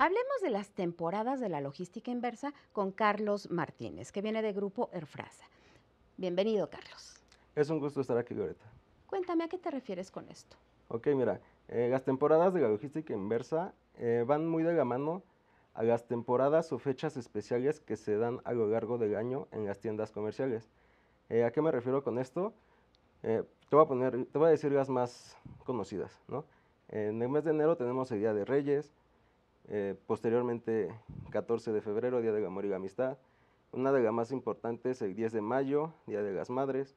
Hablemos de las temporadas de la logística inversa con Carlos Martínez, que viene de Grupo Erfrasa. Bienvenido, Carlos. Es un gusto estar aquí, Loreta. Cuéntame, ¿a qué te refieres con esto? Ok, mira, eh, las temporadas de la logística inversa eh, van muy de la mano a las temporadas o fechas especiales que se dan a lo largo del año en las tiendas comerciales. Eh, ¿A qué me refiero con esto? te, voy a poner, te voy a decir las más conocidas. ¿no? En el mes de enero tenemos el Día de Reyes, eh, posteriormente, 14 de febrero, Día del Amor y Amistad. Una de las más importantes, es el 10 de mayo, Día de las Madres,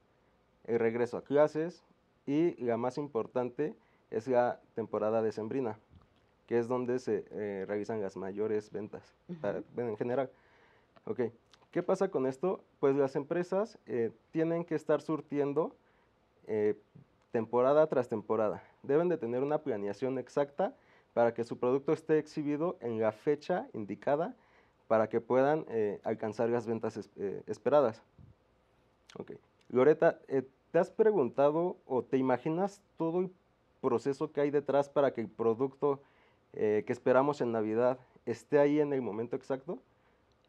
el regreso a clases y la más importante es la temporada decembrina, que es donde se eh, realizan las mayores ventas en general. Okay. ¿Qué pasa con esto? Pues las empresas eh, tienen que estar surtiendo eh, temporada tras temporada. Deben de tener una planeación exacta para que su producto esté exhibido en la fecha indicada para que puedan eh, alcanzar las ventas eh, esperadas. Okay. Loreta, eh, ¿te has preguntado o te imaginas todo el proceso que hay detrás para que el producto que esperamos en Navidad esté ahí en el momento exacto?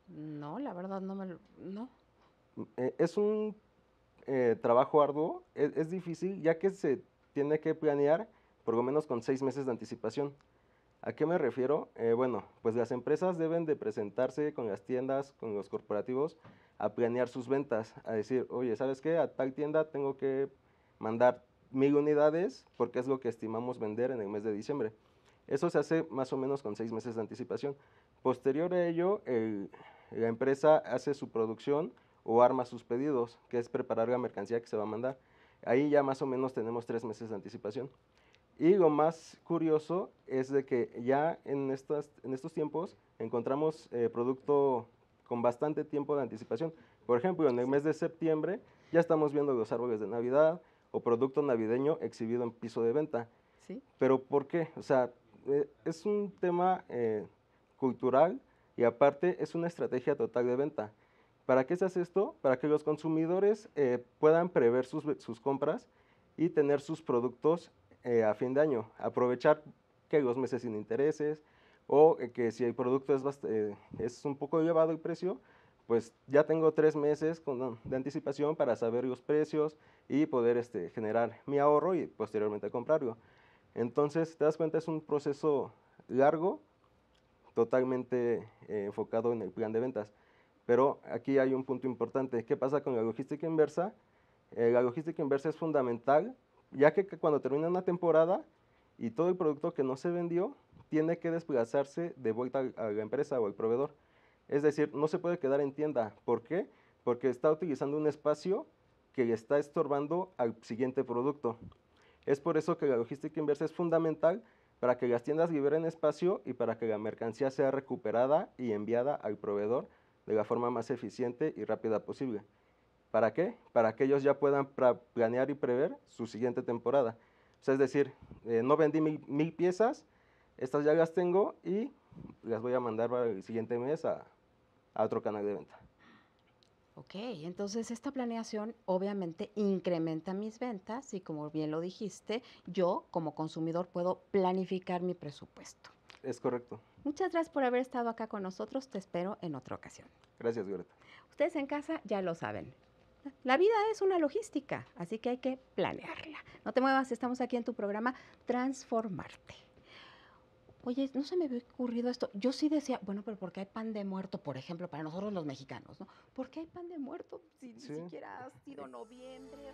No, la verdad no me No. Mm, es un trabajo arduo, e, es difícil ya que se tiene que planear por lo menos con seis meses de anticipación. ¿A qué me refiero? Eh, bueno, pues las empresas deben de presentarse con las tiendas, con los corporativos, a planear sus ventas, a decir, oye, ¿sabes qué? A tal tienda tengo que mandar mil unidades porque es lo que estimamos vender en el mes de diciembre. Eso se hace más o menos con seis meses de anticipación. Posterior a ello, la empresa hace su producción o arma sus pedidos, que es preparar la mercancía que se va a mandar. Ahí ya más o menos tenemos tres meses de anticipación. Y lo más curioso es de que ya en, en estos tiempos encontramos eh, producto con bastante tiempo de anticipación. Por ejemplo, en el mes de septiembre ya estamos viendo los árboles de Navidad o producto navideño exhibido en piso de venta. ¿Sí? Pero ¿por qué? O sea, eh, es un tema eh, cultural y aparte es una estrategia total de venta. ¿Para qué se hace esto? Para que los consumidores puedan prever sus, sus, compras y tener sus productos eh, a fin de año. Aprovechar que hay dos meses sin intereses o que si el producto es, eh, un poco elevado el precio, pues ya tengo tres meses ah, de anticipación para saber los precios y poder este, generar mi ahorro y posteriormente comprarlo. Entonces, te das cuenta, es un proceso largo, totalmente eh, enfocado en el plan de ventas. Pero aquí hay un punto importante. ¿Qué pasa con la logística inversa? la logística inversa es fundamental ya que cuando termina una temporada y todo el producto que no se vendió tiene que desplazarse de vuelta a la empresa o al proveedor. Es decir, no se puede quedar en tienda. ¿Por qué? Porque está utilizando un espacio que está estorbando al siguiente producto. Es por eso que la logística inversa es fundamental para que las tiendas liberen espacio y para que la mercancía sea recuperada y enviada al proveedor de la forma más eficiente y rápida posible. ¿Para qué? Para que ellos ya puedan planear y prever su siguiente temporada. es decir, eh, no vendí mil, piezas, estas ya las tengo y las voy a mandar para el siguiente mes a, otro canal de venta. Ok, entonces esta planeación obviamente incrementa mis ventas y como bien lo dijiste, yo como consumidor puedo planificar mi presupuesto. Es correcto. Muchas gracias por haber estado acá con nosotros, te espero en otra ocasión. Gracias, Greta. Ustedes en casa ya lo saben, la vida es una logística, así que hay que planearla. No te muevas, estamos aquí en tu programa Transformarte. Oye, no se me había ocurrido esto. Yo sí decía, bueno, pero ¿por qué hay pan de muerto, por ejemplo, para nosotros los mexicanos, ¿no? ¿Por qué hay pan de muerto si ni siquiera ha sido noviembre?